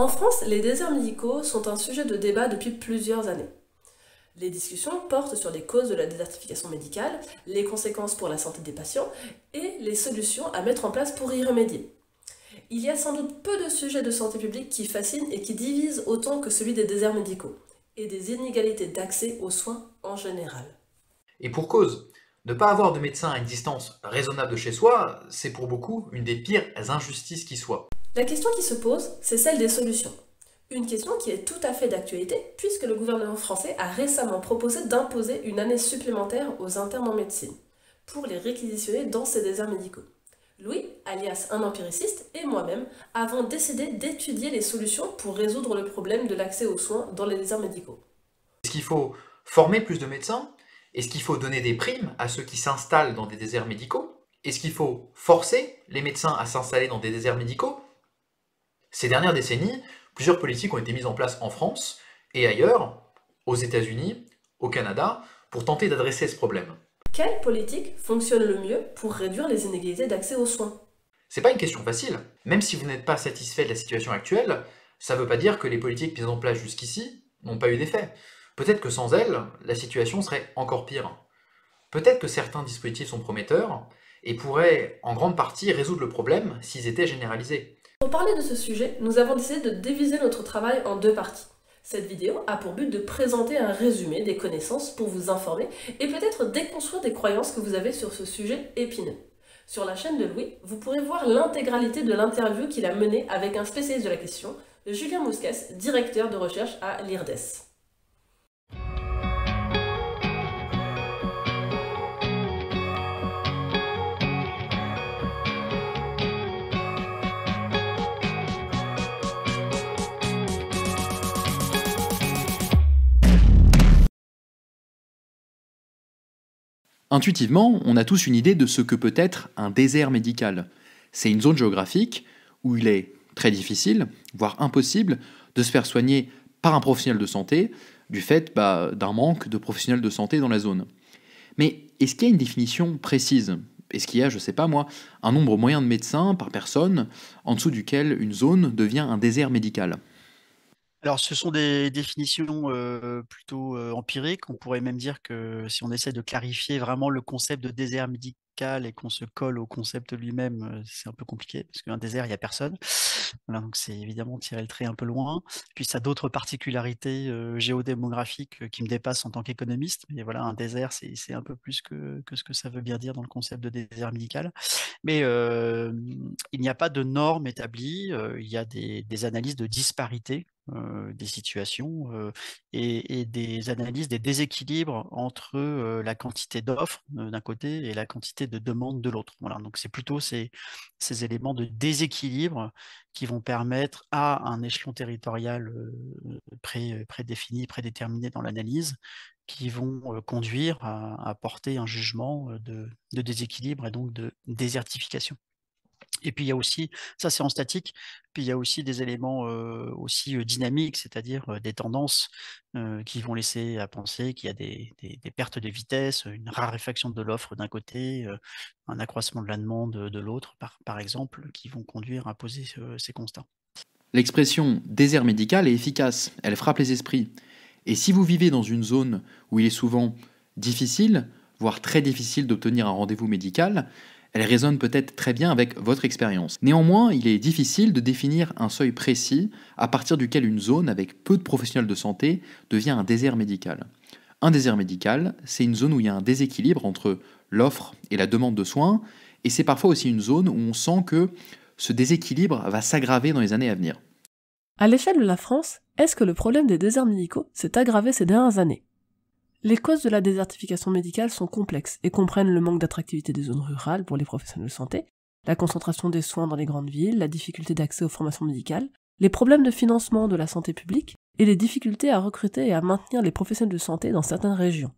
En France, les déserts médicaux sont un sujet de débat depuis plusieurs années. Les discussions portent sur les causes de la désertification médicale, les conséquences pour la santé des patients et les solutions à mettre en place pour y remédier. Il y a sans doute peu de sujets de santé publique qui fascinent et qui divisent autant que celui des déserts médicaux et des inégalités d'accès aux soins en général. Et pour cause, ne pas avoir de médecin à une distance raisonnable de chez soi, c'est pour beaucoup une des pires injustices qui soit. La question qui se pose, c'est celle des solutions. Une question qui est tout à fait d'actualité puisque le gouvernement français a récemment proposé d'imposer une année supplémentaire aux internes en médecine pour les réquisitionner dans ces déserts médicaux. Louis, alias un empiriciste, et moi-même avons décidé d'étudier les solutions pour résoudre le problème de l'accès aux soins dans les déserts médicaux. Est-ce qu'il faut former plus de médecins Est-ce qu'il faut donner des primes à ceux qui s'installent dans des déserts médicaux Est-ce qu'il faut forcer les médecins à s'installer dans des déserts médicaux ces dernières décennies, plusieurs politiques ont été mises en place en France et ailleurs, aux États-Unis, au Canada, pour tenter d'adresser ce problème. Quelle politique fonctionne le mieux pour réduire les inégalités d'accès aux soins C'est pas une question facile. Même si vous n'êtes pas satisfait de la situation actuelle, ça ne veut pas dire que les politiques mises en place jusqu'ici n'ont pas eu d'effet. Peut-être que sans elles, la situation serait encore pire. Peut-être que certains dispositifs sont prometteurs et pourraient en grande partie résoudre le problème s'ils étaient généralisés. Pour parler de ce sujet, nous avons décidé de diviser notre travail en deux parties. Cette vidéo a pour but de présenter un résumé des connaissances pour vous informer et peut-être déconstruire des croyances que vous avez sur ce sujet épineux. Sur la chaîne de Louis, vous pourrez voir l'intégralité de l'interview qu'il a menée avec un spécialiste de la question, Julien Mousquès, directeur de recherche à l'IRDES. Intuitivement, on a tous une idée de ce que peut être un désert médical. C'est une zone géographique où il est très difficile, voire impossible, de se faire soigner par un professionnel de santé du fait bah, d'un manque de professionnels de santé dans la zone. Mais est-ce qu'il y a une définition précise Est-ce qu'il y a, je ne sais pas moi, un nombre moyen de médecins par personne en dessous duquel une zone devient un désert médical alors, ce sont des définitions plutôt empiriques. On pourrait même dire que si on essaie de clarifier vraiment le concept de désert médical et qu'on se colle au concept lui-même, c'est un peu compliqué parce qu'un désert, il n'y a personne. donc c'est évidemment tirer le trait un peu loin. Puis ça a d'autres particularités géodémographiques qui me dépassent en tant qu'économiste. Mais voilà, un désert, c'est un peu plus que, ce que ça veut bien dire dans le concept de désert médical. Mais il n'y a pas de normes établies. il y a des, analyses de disparité. Euh, des situations euh, et, des analyses des déséquilibres entre euh, la quantité d'offres d'un côté et la quantité de demandes de l'autre. Voilà, donc c'est plutôt ces, éléments de déséquilibre qui vont permettre à un échelon territorial prédéfini, prédéterminé dans l'analyse, qui vont conduire à, porter un jugement de déséquilibre et donc de désertification. Et puis il y a aussi, ça c'est en statique, puis il y a aussi des éléments aussi dynamiques, c'est-à-dire des tendances qui vont laisser à penser qu'il y a des, pertes de vitesse, une raréfaction de l'offre d'un côté, un accroissement de la demande de l'autre, par, exemple, qui vont conduire à poser ces constats. L'expression désert médical est efficace, elle frappe les esprits. Et si vous vivez dans une zone où il est souvent difficile, voire très difficile d'obtenir un rendez-vous médical, elle résonne peut-être très bien avec votre expérience. Néanmoins, il est difficile de définir un seuil précis à partir duquel une zone avec peu de professionnels de santé devient un désert médical. Un désert médical, c'est une zone où il y a un déséquilibre entre l'offre et la demande de soins, et c'est parfois aussi une zone où on sent que ce déséquilibre va s'aggraver dans les années à venir. À l'échelle de la France, est-ce que le problème des déserts médicaux s'est aggravé ces dernières années les causes de la désertification médicale sont complexes et comprennent le manque d'attractivité des zones rurales pour les professionnels de santé, la concentration des soins dans les grandes villes, la difficulté d'accès aux formations médicales, les problèmes de financement de la santé publique et les difficultés à recruter et à maintenir les professionnels de santé dans certaines régions.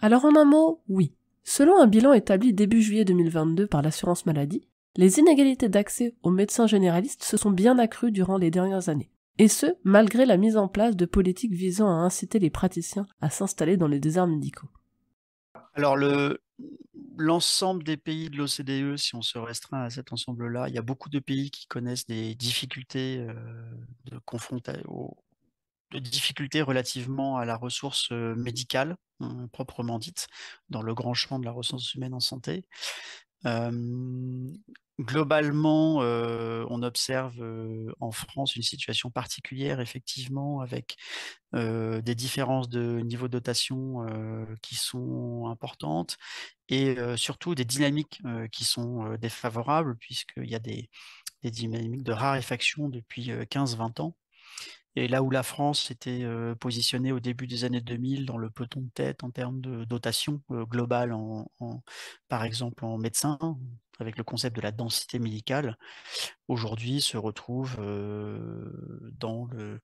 Alors en un mot, oui. Selon un bilan établi début juillet 2022 par l'assurance maladie, les inégalités d'accès aux médecins généralistes se sont bien accrues durant les dernières années. Et ce, malgré la mise en place de politiques visant à inciter les praticiens à s'installer dans les déserts médicaux. Alors l'ensemble des pays de l'OCDE, si on se restreint à cet ensemble-là, il y a beaucoup de pays qui connaissent des difficultés euh, de relativement à la ressource euh, médicale, euh, proprement dite, dans le grand champ de la ressource humaine en santé. Globalement, euh, on observe euh, en France une situation particulière, effectivement, avec euh, des différences de niveau de dotation qui sont importantes et surtout des dynamiques qui sont défavorables, puisqu'il y a des, dynamiques de raréfaction depuis 15-20 ans. Et là où la France s'était positionnée au début des années 2000 dans le peloton de tête en termes de dotation globale, par exemple en médecins, avec le concept de la densité médicale, aujourd'hui se retrouve euh, dans le,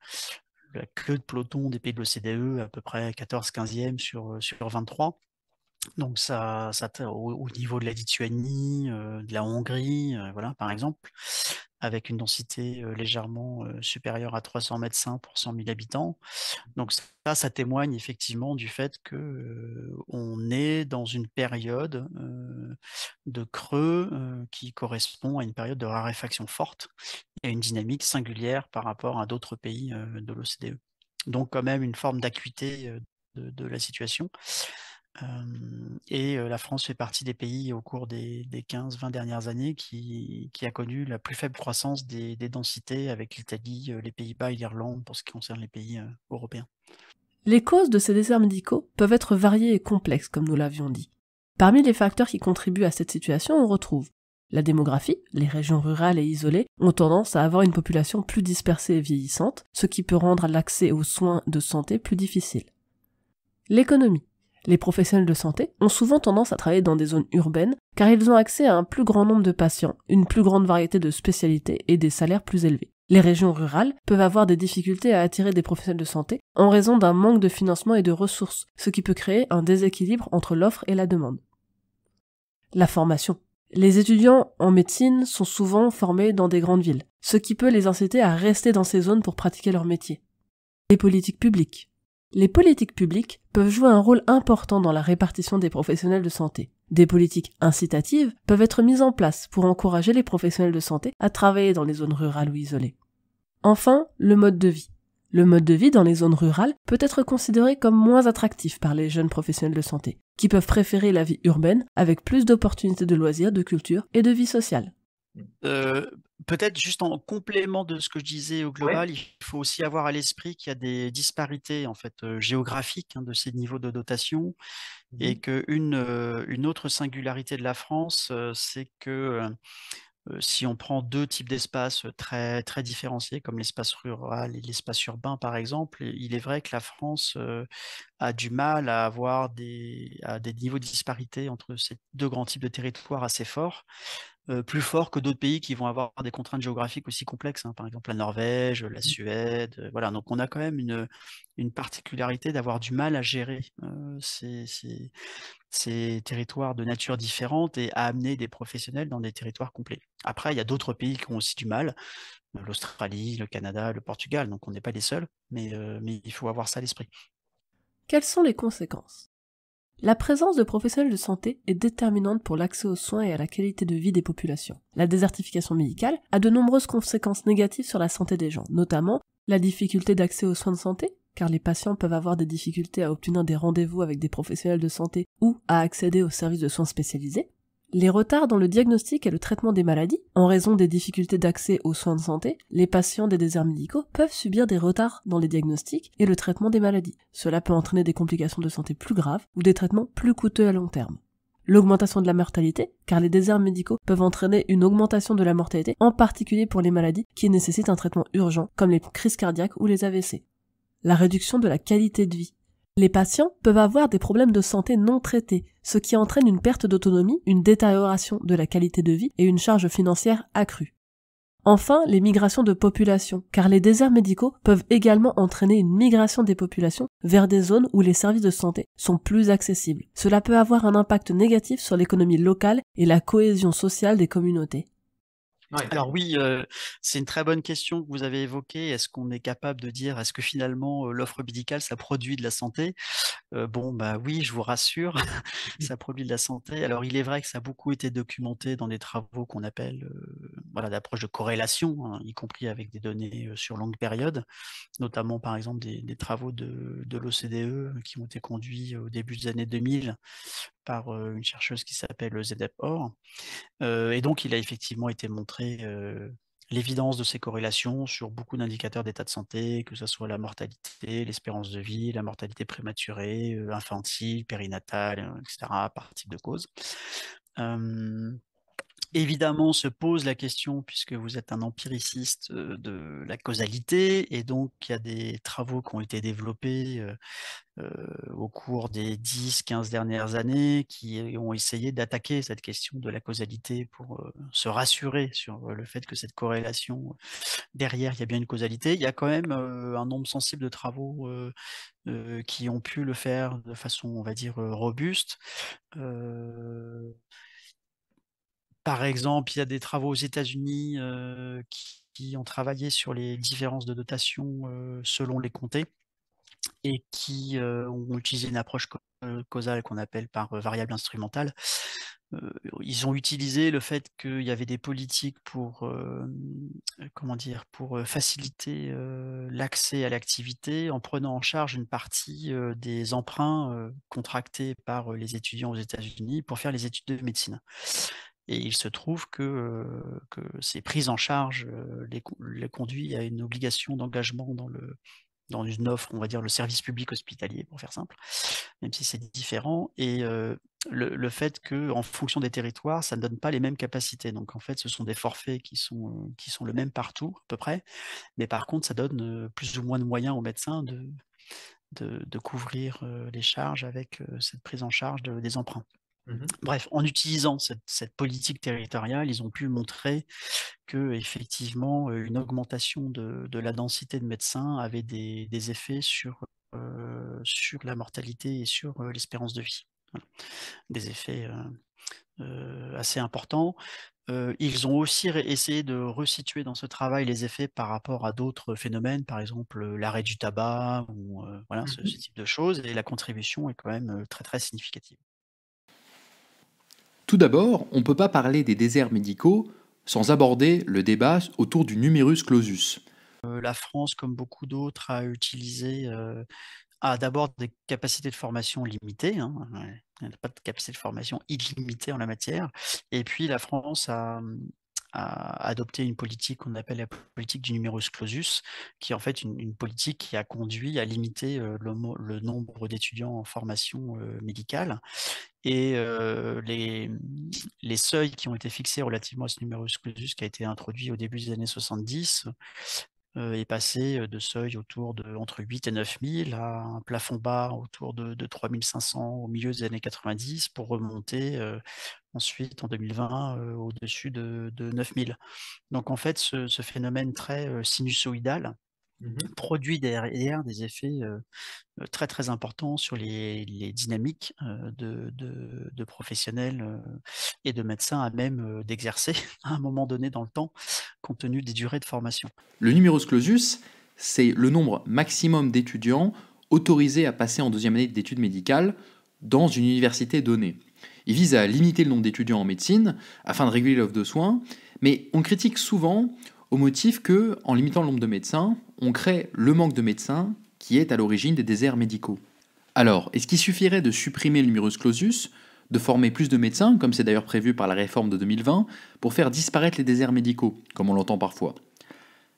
la queue de peloton des pays de l'OCDE, à peu près 14-15e sur, euh, sur 23. Donc ça, ça au, niveau de la Lituanie, euh, de la Hongrie, voilà par exemple avec une densité légèrement supérieure à 300 mètres pour 100 000 habitants. Donc ça, ça témoigne effectivement du fait que on est dans une période de creux qui correspond à une période de raréfaction forte et une dynamique singulière par rapport à d'autres pays de l'OCDE. Donc quand même une forme d'acuité de, la situation et la France fait partie des pays au cours des, des 15-20 dernières années qui, a connu la plus faible croissance des, des densités avec l'Italie, les Pays-Bas et l'Irlande pour ce qui concerne les pays européens. Les causes de ces déserts médicaux peuvent être variées et complexes, comme nous l'avions dit. Parmi les facteurs qui contribuent à cette situation, on retrouve la démographie, les régions rurales et isolées ont tendance à avoir une population plus dispersée et vieillissante, ce qui peut rendre l'accès aux soins de santé plus difficile. L'économie les professionnels de santé ont souvent tendance à travailler dans des zones urbaines car ils ont accès à un plus grand nombre de patients, une plus grande variété de spécialités et des salaires plus élevés. Les régions rurales peuvent avoir des difficultés à attirer des professionnels de santé en raison d'un manque de financement et de ressources, ce qui peut créer un déséquilibre entre l'offre et la demande. La formation. Les étudiants en médecine sont souvent formés dans des grandes villes, ce qui peut les inciter à rester dans ces zones pour pratiquer leur métier. Les politiques publiques. Les politiques publiques peuvent jouer un rôle important dans la répartition des professionnels de santé. Des politiques incitatives peuvent être mises en place pour encourager les professionnels de santé à travailler dans les zones rurales ou isolées. Enfin, le mode de vie. Le mode de vie dans les zones rurales peut être considéré comme moins attractif par les jeunes professionnels de santé, qui peuvent préférer la vie urbaine avec plus d'opportunités de loisirs, de culture et de vie sociale. Euh, Peut-être juste en complément de ce que je disais au global, il faut aussi avoir à l'esprit qu'il y a des disparités en fait géographiques hein, de ces niveaux de dotation mmh et qu'une une autre singularité de la France, c'est que si on prend deux types d'espaces très, très différenciés, comme l'espace rural et l'espace urbain, par exemple, il est vrai que la France a du mal à avoir des, à des niveaux de disparité entre ces deux grands types de territoires assez forts. Euh, plus fort que d'autres pays qui vont avoir des contraintes géographiques aussi complexes, hein. par exemple la Norvège, la mmh. Suède, euh, voilà. Donc on a quand même une, particularité d'avoir du mal à gérer euh, ces, territoires de nature différente et à amener des professionnels dans des territoires complets. Après, il y a d'autres pays qui ont aussi du mal, l'Australie, le Canada, le Portugal, donc on n'est pas les seuls, mais, mais il faut avoir ça à l'esprit. Quelles sont les conséquences la présence de professionnels de santé est déterminante pour l'accès aux soins et à la qualité de vie des populations. La désertification médicale a de nombreuses conséquences négatives sur la santé des gens, notamment la difficulté d'accès aux soins de santé, car les patients peuvent avoir des difficultés à obtenir des rendez-vous avec des professionnels de santé ou à accéder aux services de soins spécialisés, les retards dans le diagnostic et le traitement des maladies, en raison des difficultés d'accès aux soins de santé, les patients des déserts médicaux peuvent subir des retards dans les diagnostics et le traitement des maladies. Cela peut entraîner des complications de santé plus graves ou des traitements plus coûteux à long terme. L'augmentation de la mortalité, car les déserts médicaux peuvent entraîner une augmentation de la mortalité, en particulier pour les maladies qui nécessitent un traitement urgent, comme les crises cardiaques ou les AVC la réduction de la qualité de vie, les patients peuvent avoir des problèmes de santé non traités, ce qui entraîne une perte d'autonomie, une détérioration de la qualité de vie et une charge financière accrue. Enfin, les migrations de population, car les déserts médicaux peuvent également entraîner une migration des populations vers des zones où les services de santé sont plus accessibles. Cela peut avoir un impact négatif sur l'économie locale et la cohésion sociale des communautés. Alors oui, c'est une très bonne question que vous avez évoquée. Est-ce qu'on est capable de dire, est-ce que finalement l'offre médicale, ça produit de la santé Bon, bah oui, je vous rassure, ça produit de la santé. Alors il est vrai que ça a beaucoup été documenté dans les travaux qu'on appelle voilà, d'approche de corrélation, hein, y compris avec des données sur longue période, notamment par exemple des, travaux de, de l'OCDE qui ont été conduits au début des années 2000 par une chercheuse qui s'appelle ZEPOR. et donc, il a effectivement été montré l'évidence de ces corrélations sur beaucoup d'indicateurs d'état de santé, que ce soit la mortalité, l'espérance de vie, la mortalité prématurée, infantile, périnatale, etc., par type de cause évidemment se pose la question, puisque vous êtes un empiriciste, de la causalité, et donc il y a des travaux qui ont été développés au cours des 10-15 dernières années qui ont essayé d'attaquer cette question de la causalité pour se rassurer sur le fait que cette corrélation, derrière, il y a bien une causalité. Il y a quand même un nombre sensible de travaux qui ont pu le faire de façon, on va dire, robuste. Par exemple, il y a des travaux aux États-Unis qui, ont travaillé sur les différences de dotation selon les comtés et qui ont utilisé une approche causale qu'on appelle par variable instrumentale. ils ont utilisé le fait qu'il y avait des politiques pour, comment dire, pour faciliter l'accès à l'activité en prenant en charge une partie des emprunts contractés par les étudiants aux États-Unis pour faire les études de médecine. Et il se trouve que, ces prises en charge les, conduisent à une obligation d'engagement dans, dans une offre, on va dire le service public hospitalier, pour faire simple, même si c'est différent. Et le, fait qu'en fonction des territoires, ça ne donne pas les mêmes capacités. Donc, en fait, ce sont des forfaits qui sont, qui sont le même partout, à peu près. Mais par contre, ça donne plus ou moins de moyens aux médecins de, couvrir les charges avec cette prise en charge des emprunts. Mmh Bref, en utilisant cette, politique territoriale, ils ont pu montrer que effectivement une augmentation de, la densité de médecins avait des, effets sur, la mortalité et sur l'espérance de vie. Des effets assez importants. ils ont aussi essayé de resituer dans ce travail les effets par rapport à d'autres phénomènes, par exemple l'arrêt du tabac ou voilà, mmh ce, ce, type de choses, et la contribution est quand même très très significative. Tout d'abord, on ne peut pas parler des déserts médicaux sans aborder le débat autour du numerus clausus. Euh, la France, comme beaucoup d'autres, a utilisé, euh, a d'abord des capacités de formation limitées. Il n'y a pas de capacité de formation illimitée en la matière. Et puis la France a, à adopter une politique qu'on appelle la politique du numerus clausus, qui est en fait une, politique qui a conduit à limiter euh, le, nombre d'étudiants en formation euh, médicale. Et euh, les, les, seuils qui ont été fixés relativement à ce numerus clausus qui a été introduit au début des années 70 euh, est passé euh, de seuil autour de entre 8 et 9 000 à un plafond bas autour de, de 3 500 au milieu des années 90 pour remonter euh, ensuite en 2020 au-dessus de, de 9 000. Donc en fait, ce, ce phénomène très sinusoïdal Mmh produit derrière des effets très très importants sur les, dynamiques de, professionnels et de médecins à même d'exercer à un moment donné dans le temps, compte tenu des durées de formation. Le numerus clausus, c'est le nombre maximum d'étudiants autorisés à passer en deuxième année d'études médicales dans une université donnée. Il vise à limiter le nombre d'étudiants en médecine afin de réguler l'offre de soins, mais on critique souvent au motif que, en limitant le nombre de médecins, on crée le manque de médecins qui est à l'origine des déserts médicaux. Alors, est-ce qu'il suffirait de supprimer le numerus clausus, de former plus de médecins, comme c'est d'ailleurs prévu par la réforme de 2020, pour faire disparaître les déserts médicaux, comme on l'entend parfois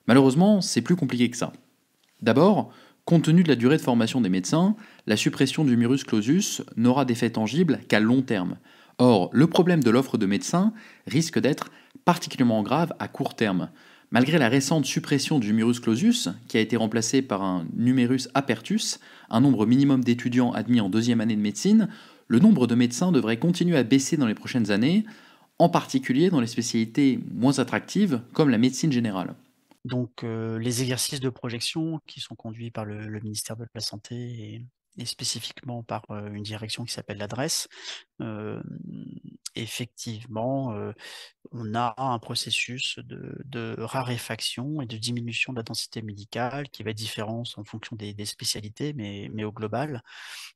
Malheureusement, c'est plus compliqué que ça. D'abord, compte tenu de la durée de formation des médecins, la suppression du numerus clausus n'aura d'effet tangible qu'à long terme. Or, le problème de l'offre de médecins risque d'être particulièrement grave à court terme, Malgré la récente suppression du Murus clausus, qui a été remplacé par un numerus apertus, un nombre minimum d'étudiants admis en deuxième année de médecine, le nombre de médecins devrait continuer à baisser dans les prochaines années, en particulier dans les spécialités moins attractives comme la médecine générale. Donc euh, les exercices de projection qui sont conduits par le, ministère de la Santé et, et spécifiquement par euh, une direction qui s'appelle l'adresse, effectivement, on a un processus de, raréfaction et de diminution de la densité médicale qui va être différent en fonction des, spécialités, mais, au global,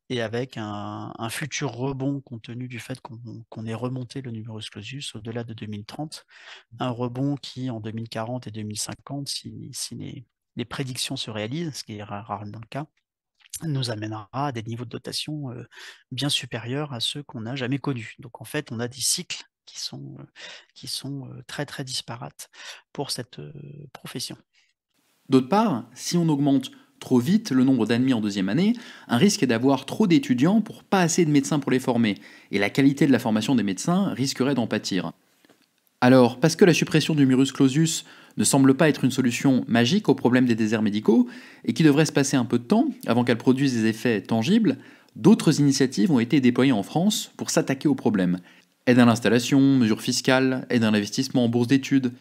et avec un, futur rebond compte tenu du fait qu'on ait remonté le numerus clausus au-delà de 2030, mmh. un rebond qui en 2040 et 2050, si, les, les prédictions se réalisent, ce qui est rare dans le cas, nous amènera à des niveaux de dotation bien supérieurs à ceux qu'on n'a jamais connus. Donc en fait, on a des cycles qui sont, très très disparates pour cette profession. D'autre part, si on augmente trop vite le nombre d'admis en deuxième année, un risque est d'avoir trop d'étudiants pour pas assez de médecins pour les former, et la qualité de la formation des médecins risquerait d'en pâtir. Alors, parce que la suppression du murus clausus ne semble pas être une solution magique au problème des déserts médicaux et qui devrait se passer un peu de temps avant qu'elle produise des effets tangibles, d'autres initiatives ont été déployées en France pour s'attaquer au problème. Aide à l'installation, mesures fiscales, aide à l'investissement en bourse d'études.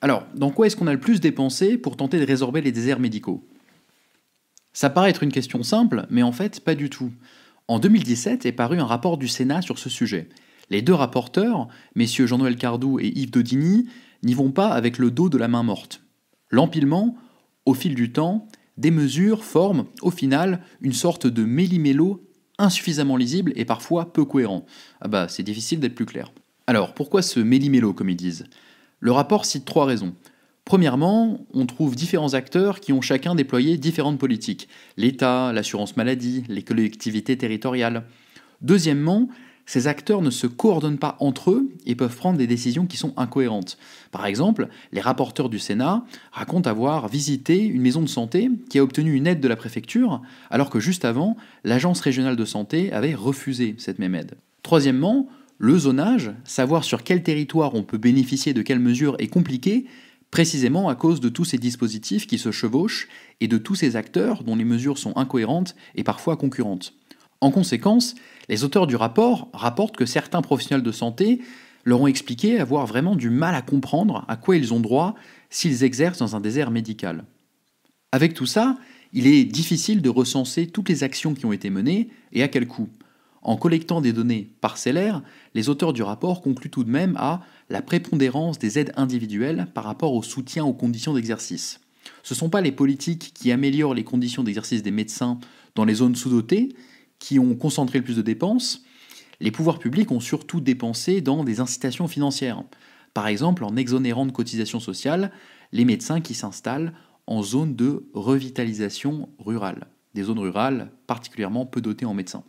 Alors, dans quoi est-ce qu'on a le plus dépensé pour tenter de résorber les déserts médicaux Ça paraît être une question simple, mais en fait, pas du tout. En 2017 est paru un rapport du Sénat sur ce sujet. Les deux rapporteurs, messieurs Jean-Noël Cardou et Yves Dodigny, n'y vont pas avec le dos de la main morte. L'empilement, au fil du temps, des mesures forment, au final, une sorte de méli-mélo insuffisamment lisible et parfois peu cohérent. Ah bah, c'est difficile d'être plus clair. Alors, pourquoi ce méli-mélo, comme ils disent Le rapport cite trois raisons. Premièrement, on trouve différents acteurs qui ont chacun déployé différentes politiques. L'État, l'assurance maladie, les collectivités territoriales. Deuxièmement, ces acteurs ne se coordonnent pas entre eux et peuvent prendre des décisions qui sont incohérentes. Par exemple, les rapporteurs du Sénat racontent avoir visité une maison de santé qui a obtenu une aide de la préfecture, alors que juste avant, l'Agence régionale de santé avait refusé cette même aide. Troisièmement, le zonage, savoir sur quel territoire on peut bénéficier de quelles mesures est compliqué, précisément à cause de tous ces dispositifs qui se chevauchent et de tous ces acteurs dont les mesures sont incohérentes et parfois concurrentes. En conséquence, les auteurs du rapport rapportent que certains professionnels de santé leur ont expliqué avoir vraiment du mal à comprendre à quoi ils ont droit s'ils exercent dans un désert médical. Avec tout ça, il est difficile de recenser toutes les actions qui ont été menées et à quel coût. En collectant des données parcellaires, les auteurs du rapport concluent tout de même à la prépondérance des aides individuelles par rapport au soutien aux conditions d'exercice. Ce ne sont pas les politiques qui améliorent les conditions d'exercice des médecins dans les zones sous-dotées, qui ont concentré le plus de dépenses, les pouvoirs publics ont surtout dépensé dans des incitations financières. Par exemple, en exonérant de cotisations sociales les médecins qui s'installent en zone de revitalisation rurale, des zones rurales particulièrement peu dotées en médecins.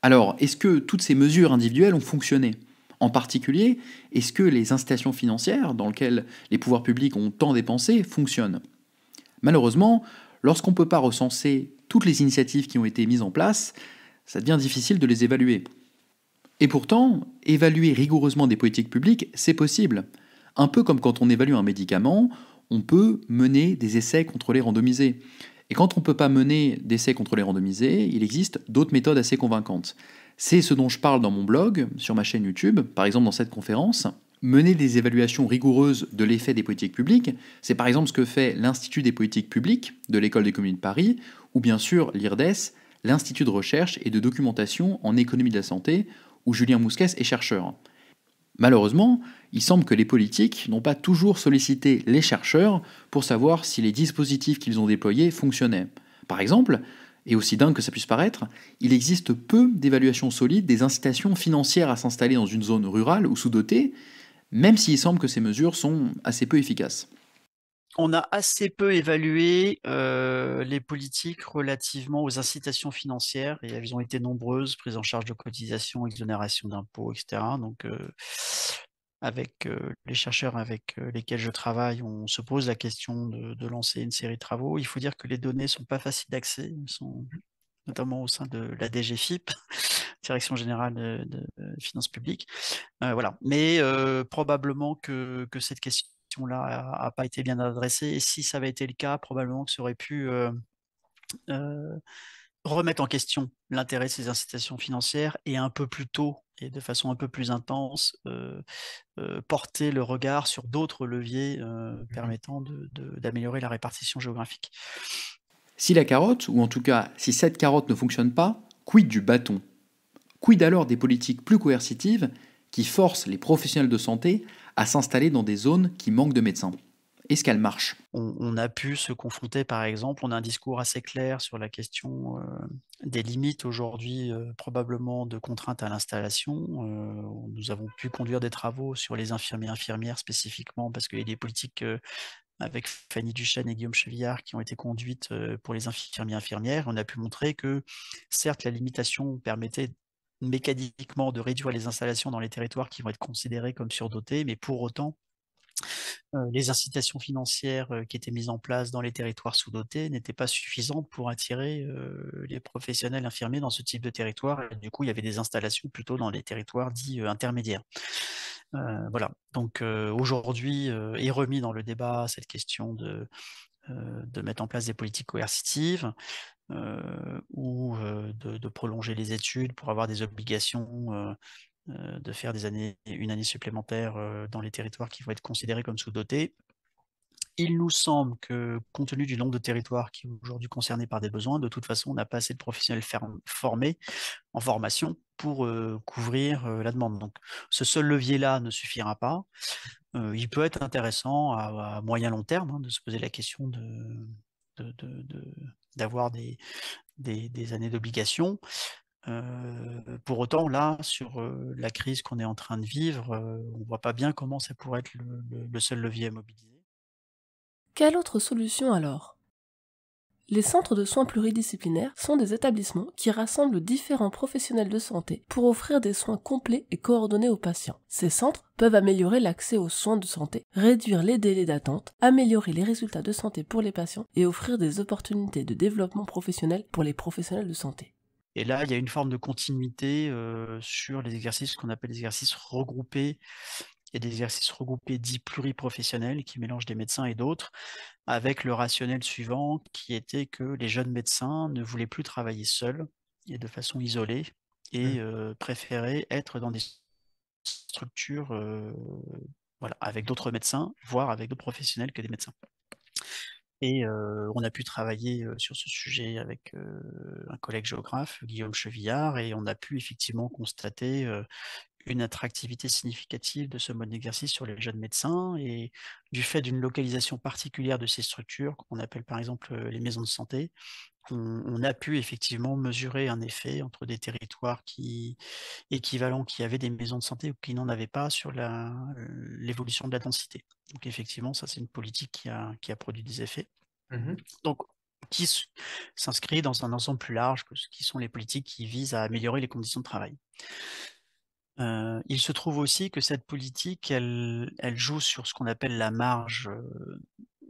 Alors, est-ce que toutes ces mesures individuelles ont fonctionné En particulier, est-ce que les incitations financières dans lesquelles les pouvoirs publics ont tant dépensé fonctionnent Malheureusement, lorsqu'on ne peut pas recenser toutes les initiatives qui ont été mises en place, ça devient difficile de les évaluer. Et pourtant, évaluer rigoureusement des politiques publiques, c'est possible. Un peu comme quand on évalue un médicament, on peut mener des essais contrôlés randomisés. Et quand on ne peut pas mener d'essais contrôlés randomisés, il existe d'autres méthodes assez convaincantes. C'est ce dont je parle dans mon blog, sur ma chaîne YouTube, par exemple dans cette conférence mener des évaluations rigoureuses de l'effet des politiques publiques, c'est par exemple ce que fait l'Institut des politiques publiques de l'École des communes de Paris, ou bien sûr l'IRDES, l'Institut de recherche et de documentation en économie de la santé, où Julien Mousquès est chercheur. Malheureusement, il semble que les politiques n'ont pas toujours sollicité les chercheurs pour savoir si les dispositifs qu'ils ont déployés fonctionnaient. Par exemple, et aussi dingue que ça puisse paraître, il existe peu d'évaluations solides des incitations financières à s'installer dans une zone rurale ou sous-dotée, même s'il semble que ces mesures sont assez peu efficaces. On a assez peu évalué euh, les politiques relativement aux incitations financières et elles ont été nombreuses, prise en charge de cotisations, exonération d'impôts, etc. Donc, euh, avec euh, les chercheurs avec lesquels je travaille, on se pose la question de, lancer une série de travaux. Il faut dire que les données ne sont pas faciles d'accès, notamment au sein de la DGFIP direction générale de, euh, finances publiques. Euh, voilà. Mais euh, probablement que, cette question-là n'a pas été bien adressée. Et si ça avait été le cas, probablement que ça aurait pu remettre en question l'intérêt de ces incitations financières et un peu plus tôt et de façon un peu plus intense porter le regard sur d'autres leviers mmh permettant d'améliorer la répartition géographique. Si la carotte, ou en tout cas si cette carotte ne fonctionne pas, quid du bâton Quid alors des politiques plus coercitives qui forcent les professionnels de santé à s'installer dans des zones qui manquent de médecins Est-ce qu'elles marchent on, a pu se confronter, par exemple, on a un discours assez clair sur la question euh, des limites aujourd'hui, euh, probablement de contraintes à l'installation. Euh, nous avons pu conduire des travaux sur les infirmiers infirmières spécifiquement parce qu'il y a des politiques avec Fanny Duchesne et Guillaume Chevillard qui ont été conduites pour les infirmiers infirmières. On a pu montrer que, certes, la limitation permettait mécaniquement de réduire les installations dans les territoires qui vont être considérés comme surdotés, mais pour autant, euh, les incitations financières euh, qui étaient mises en place dans les territoires sous-dotés n'étaient pas suffisantes pour attirer euh, les professionnels infirmiers dans ce type de territoire. Et du coup, il y avait des installations plutôt dans les territoires dits intermédiaires. voilà. Donc aujourd'hui est remis dans le débat cette question de, de mettre en place des politiques coercitives. Euh, ou euh, de, prolonger les études pour avoir des obligations euh, de faire des années, une année supplémentaire dans les territoires qui vont être considérés comme sous-dotés. Il nous semble que, compte tenu du nombre de territoires qui est aujourd'hui concernés par des besoins, de toute façon, on n'a pas assez de professionnels formés en formation pour couvrir la demande. Donc, ce seul levier-là ne suffira pas. il peut être intéressant à, moyen long terme hein, de se poser la question de d'avoir des, années d'obligation. Euh, pour autant, là, sur euh, la crise qu'on est en train de vivre, euh, on ne voit pas bien comment ça pourrait être le seul levier à mobiliser. Quelle autre solution alors les centres de soins pluridisciplinaires sont des établissements qui rassemblent différents professionnels de santé pour offrir des soins complets et coordonnés aux patients. Ces centres peuvent améliorer l'accès aux soins de santé, réduire les délais d'attente, améliorer les résultats de santé pour les patients et offrir des opportunités de développement professionnel pour les professionnels de santé. Et là, il y a une forme de continuité euh, sur les exercices qu'on appelle les exercices regroupés il y a des exercices regroupés dits pluriprofessionnels qui mélangent des médecins et d'autres, avec le rationnel suivant qui était que les jeunes médecins ne voulaient plus travailler seuls et de façon isolée et mmh. euh, préféraient être dans des structures euh, voilà, avec d'autres médecins, voire avec d'autres professionnels que des médecins. Et euh, on a pu travailler sur ce sujet avec un collègue géographe, Guillaume Chevillard, et on a pu effectivement constater une attractivité significative de ce mode d'exercice sur les jeunes médecins et du fait d'une localisation particulière de ces structures, qu'on appelle par exemple euh, les maisons de santé, on, a pu effectivement mesurer un effet entre des territoires qui, équivalents qui avaient des maisons de santé ou qui n'en avaient pas sur euh, l'évolution de la densité. Donc effectivement, ça c'est une politique qui a, produit des effets. Mmh Donc qui s'inscrit dans un ensemble plus large que ce qui sont les politiques qui visent à améliorer les conditions de travail il se trouve aussi que cette politique, elle, elle joue sur ce qu'on appelle la marge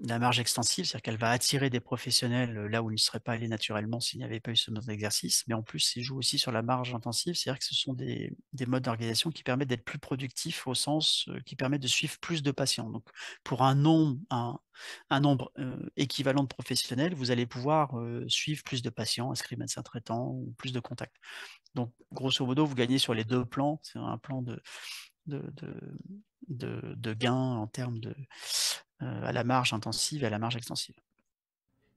la marge extensive, c'est-à-dire qu'elle va attirer des professionnels euh, là où ils ne seraient pas allés naturellement s'il n'y avait pas eu ce mode d'exercice. Mais en plus, il joue aussi sur la marge intensive, c'est-à-dire que ce sont des, modes d'organisation qui permettent d'être plus productifs au sens euh, qui permettent de suivre plus de patients. Donc, pour un nombre, un, nombre euh, équivalent de professionnels, vous allez pouvoir suivre plus de patients, inscrire médecin traitants, ou plus de contacts. Donc, grosso modo, vous gagnez sur les deux plans. C'est un plan de, de, de, de, en termes de, euh, à la marge intensive et à la marge extensive.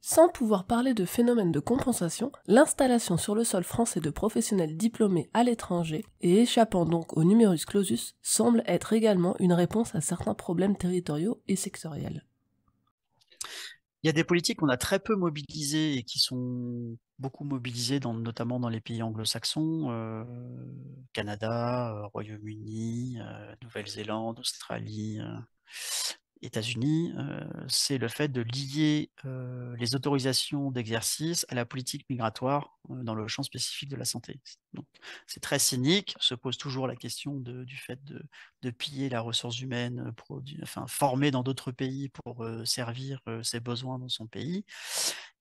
Sans pouvoir parler de phénomène de compensation, l'installation sur le sol français de professionnels diplômés à l'étranger et échappant donc au numerus clausus semble être également une réponse à certains problèmes territoriaux et sectoriels. Il y a des politiques qu'on a très peu mobilisées et qui sont beaucoup mobilisées, notamment dans les pays anglo-saxons, euh, Canada, euh, Royaume-Uni, Nouvelle-Zélande, Australie, États-Unis, euh, c'est le fait de lier euh, les autorisations d'exercice à la politique migratoire euh, dans le champ spécifique de la santé. Donc, c'est très cynique, se pose toujours la question du fait de, piller la ressource humaine, produit, enfin, formée dans d'autres pays pour servir ses besoins dans son pays.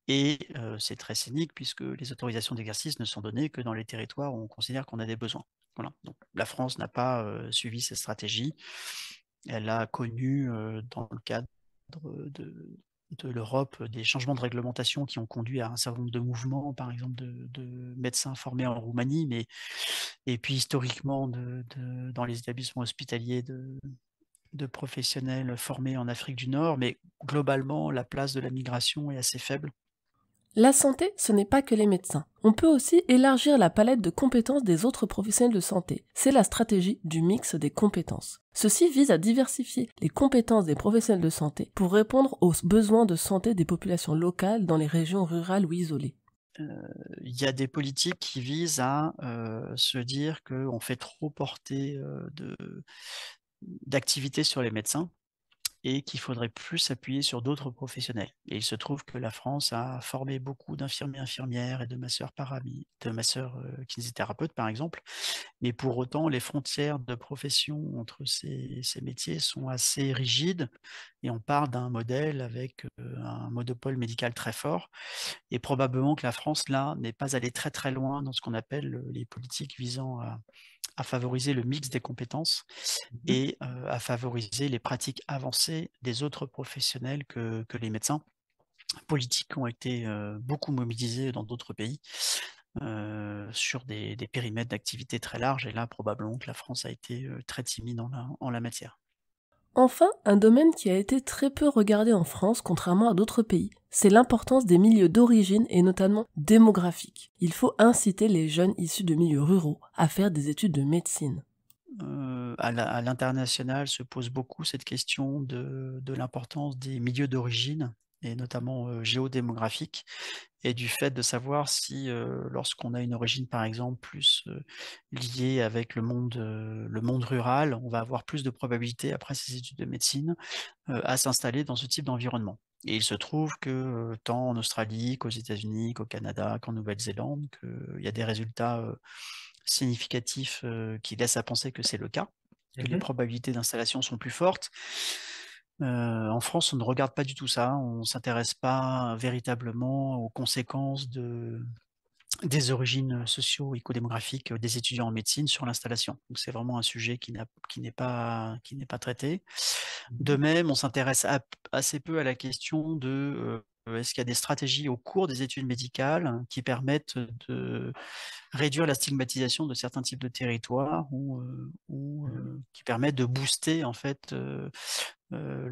Et c'est très cynique puisque les autorisations d'exercice ne sont données que dans les territoires où on considère qu'on a des besoins. Voilà. Donc, la France n'a pas suivi cette stratégie elle a connu euh, dans le cadre de, l'Europe des changements de réglementation qui ont conduit à un certain nombre de mouvements, par exemple de, médecins formés en Roumanie, mais et puis historiquement de, dans les établissements hospitaliers de, professionnels formés en Afrique du Nord, mais globalement la place de la migration est assez faible la santé, ce n'est pas que les médecins. On peut aussi élargir la palette de compétences des autres professionnels de santé. C'est la stratégie du mix des compétences. Ceci vise à diversifier les compétences des professionnels de santé pour répondre aux besoins de santé des populations locales dans les régions rurales ou isolées. Euh, il y a des politiques qui visent à euh, se dire qu'on fait trop porter euh, d'activités sur les médecins et qu'il faudrait plus s'appuyer sur d'autres professionnels. Et il se trouve que la France a formé beaucoup d'infirmiers, infirmières et de masseurs paramis, de masseurs euh, kinésithérapeutes par exemple, mais pour autant les frontières de profession entre ces, métiers sont assez rigides et on part d'un modèle avec euh, un monopole médical très fort et probablement que la France là n'est pas allée très très loin dans ce qu'on appelle euh, les politiques visant à à favoriser le mix des compétences mmh et à favoriser les pratiques avancées des autres professionnels que, les médecins politiques ont été beaucoup mobilisés dans d'autres pays sur des, périmètres d'activité très larges. Et là, probablement que la France a été très timide en la matière. Enfin, un domaine qui a été très peu regardé en France contrairement à d'autres pays, c'est l'importance des milieux d'origine et notamment démographique. Il faut inciter les jeunes issus de milieux ruraux à faire des études de médecine. Euh, à l'international se pose beaucoup cette question de l'importance des milieux d'origine et notamment géodémographique, et du fait de savoir si lorsqu'on a une origine par exemple plus liée avec le monde, le monde rural, on va avoir plus de probabilités après ses études de médecine à s'installer dans ce type d'environnement. Et il se trouve que tant en Australie qu'aux États-Unis, qu'au Canada, qu'en Nouvelle-Zélande, qu'il y a des résultats significatifs qui laissent à penser que c'est le cas, que les mmh probabilités d'installation sont plus fortes en France, on ne regarde pas du tout ça. Hein. On ne s'intéresse pas véritablement aux conséquences de, des origines socio-écodémographiques des étudiants en médecine sur l'installation. Donc c'est vraiment un sujet qui, n'est pas, pas traité. Mmh de même, on s'intéresse assez peu à la question de est-ce qu'il y a des stratégies au cours des études médicales qui permettent de réduire la stigmatisation de certains types de territoires ou, mmh qui permettent de booster en fait euh,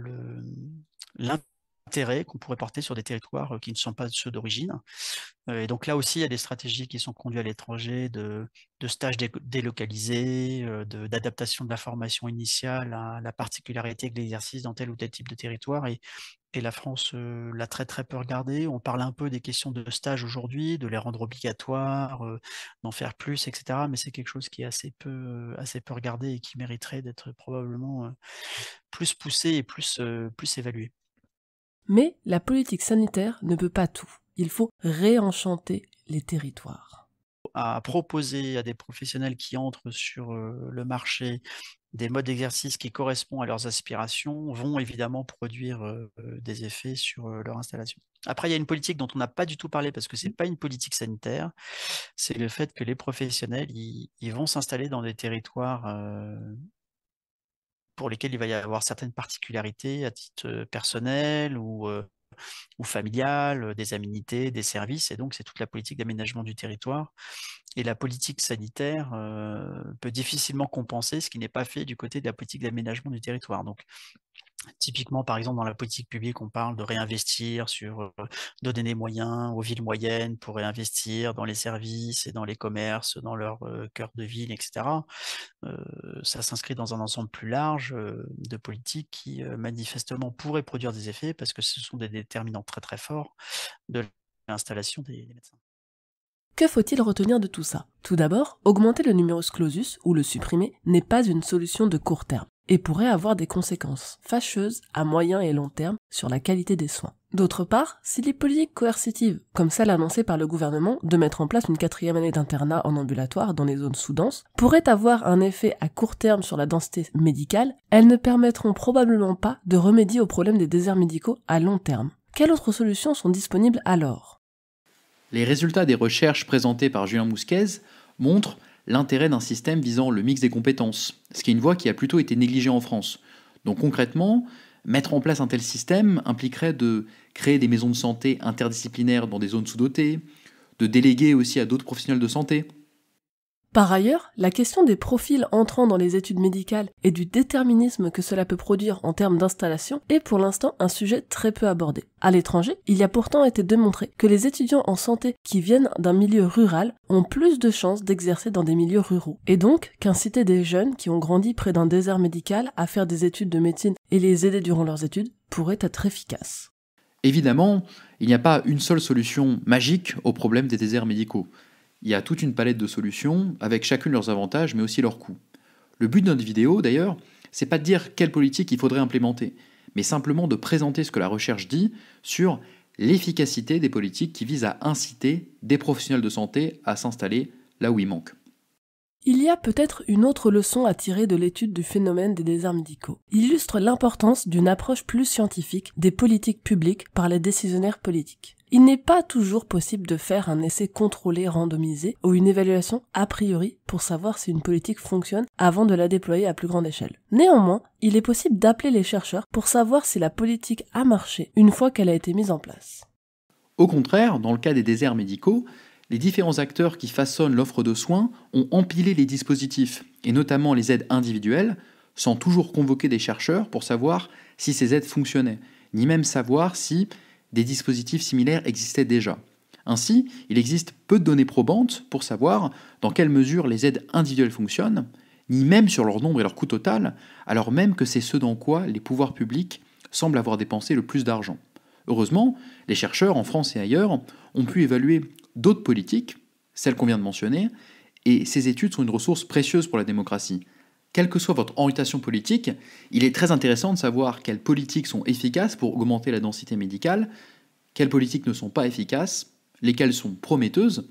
l'intérêt qu'on pourrait porter sur des territoires euh, qui ne sont pas ceux d'origine. Euh, et donc là aussi, il y a des stratégies qui sont conduites à l'étranger de, stages délocalisés, d'adaptation de, la formation initiale à la particularité de l'exercice dans tel ou tel type de territoire. Et et la France l'a très très peu regardé. On parle un peu des questions de stage aujourd'hui, de les rendre obligatoires, d'en faire plus, etc. Mais c'est quelque chose qui est assez peu, assez peu regardé et qui mériterait d'être probablement plus poussé et plus, plus évalué. Mais la politique sanitaire ne peut pas tout. Il faut réenchanter les territoires à proposer à des professionnels qui entrent sur le marché des modes d'exercice qui correspondent à leurs aspirations vont évidemment produire des effets sur leur installation. Après, il y a une politique dont on n'a pas du tout parlé parce que ce n'est mmh. pas une politique sanitaire, c'est le fait que les professionnels, ils, vont s'installer dans des territoires pour lesquels il va y avoir certaines particularités à titre personnel ou ou familiales, euh, des aménités, des services. Et donc, c'est toute la politique d'aménagement du territoire. Et la politique sanitaire euh, peut difficilement compenser ce qui n'est pas fait du côté de la politique d'aménagement du territoire. Donc, Typiquement, par exemple, dans la politique publique, on parle de réinvestir sur euh, donner des moyens aux villes moyennes pour réinvestir dans les services et dans les commerces, dans leur euh, cœur de ville, etc. Euh, ça s'inscrit dans un ensemble plus large de politiques qui manifestement pourraient produire des effets parce que ce sont des déterminants très très forts de l'installation des, médecins. Que faut-il retenir de tout ça Tout d'abord, augmenter le numerus clausus ou le supprimer n'est pas une solution de court terme et pourraient avoir des conséquences fâcheuses à moyen et long terme sur la qualité des soins. D'autre part, si les politiques coercitives, comme celle annoncée par le gouvernement de mettre en place une quatrième année d'internat en ambulatoire dans les zones sous-denses, pourraient avoir un effet à court terme sur la densité médicale, elles ne permettront probablement pas de remédier au problème des déserts médicaux à long terme. Quelles autres solutions sont disponibles alors Les résultats des recherches présentées par Julien Mousquez montrent l'intérêt d'un système visant le mix des compétences, ce qui est une voie qui a plutôt été négligée en France. Donc concrètement, mettre en place un tel système impliquerait de créer des maisons de santé interdisciplinaires dans des zones sous-dotées, de déléguer aussi à d'autres professionnels de santé, par ailleurs, la question des profils entrant dans les études médicales et du déterminisme que cela peut produire en termes d'installation est pour l'instant un sujet très peu abordé. À l'étranger, il y a pourtant été démontré que les étudiants en santé qui viennent d'un milieu rural ont plus de chances d'exercer dans des milieux ruraux, et donc qu'inciter des jeunes qui ont grandi près d'un désert médical à faire des études de médecine et les aider durant leurs études pourrait être efficace. Évidemment, il n'y a pas une seule solution magique au problème des déserts médicaux. Il y a toute une palette de solutions, avec chacune leurs avantages, mais aussi leurs coûts. Le but de notre vidéo, d'ailleurs, c'est pas de dire quelle politique il faudrait implémenter, mais simplement de présenter ce que la recherche dit sur l'efficacité des politiques qui visent à inciter des professionnels de santé à s'installer là où il manque. Il y a peut-être une autre leçon à tirer de l'étude du phénomène des déserts médicaux. Il illustre l'importance d'une approche plus scientifique des politiques publiques par les décisionnaires politiques. Il n'est pas toujours possible de faire un essai contrôlé, randomisé, ou une évaluation a priori pour savoir si une politique fonctionne avant de la déployer à plus grande échelle. Néanmoins, il est possible d'appeler les chercheurs pour savoir si la politique a marché une fois qu'elle a été mise en place. Au contraire, dans le cas des déserts médicaux, les différents acteurs qui façonnent l'offre de soins ont empilé les dispositifs, et notamment les aides individuelles, sans toujours convoquer des chercheurs pour savoir si ces aides fonctionnaient, ni même savoir si des dispositifs similaires existaient déjà. Ainsi, il existe peu de données probantes pour savoir dans quelle mesure les aides individuelles fonctionnent, ni même sur leur nombre et leur coût total, alors même que c'est ce dans quoi les pouvoirs publics semblent avoir dépensé le plus d'argent. Heureusement, les chercheurs en France et ailleurs ont pu évaluer d'autres politiques, celles qu'on vient de mentionner, et ces études sont une ressource précieuse pour la démocratie. Quelle que soit votre orientation politique, il est très intéressant de savoir quelles politiques sont efficaces pour augmenter la densité médicale, quelles politiques ne sont pas efficaces, lesquelles sont prometteuses.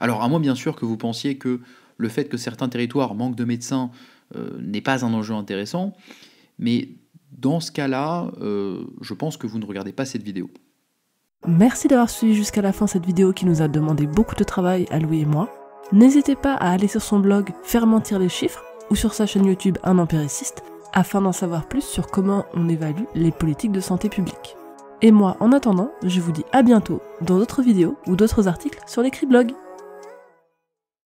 Alors à moins bien sûr que vous pensiez que le fait que certains territoires manquent de médecins euh, n'est pas un enjeu intéressant, mais dans ce cas-là, euh, je pense que vous ne regardez pas cette vidéo. Merci d'avoir suivi jusqu'à la fin cette vidéo qui nous a demandé beaucoup de travail à Louis et moi. N'hésitez pas à aller sur son blog Faire mentir les chiffres ou sur sa chaîne YouTube Un Empiriciste afin d'en savoir plus sur comment on évalue les politiques de santé publique. Et moi, en attendant, je vous dis à bientôt dans d'autres vidéos ou d'autres articles sur l'écrit blog.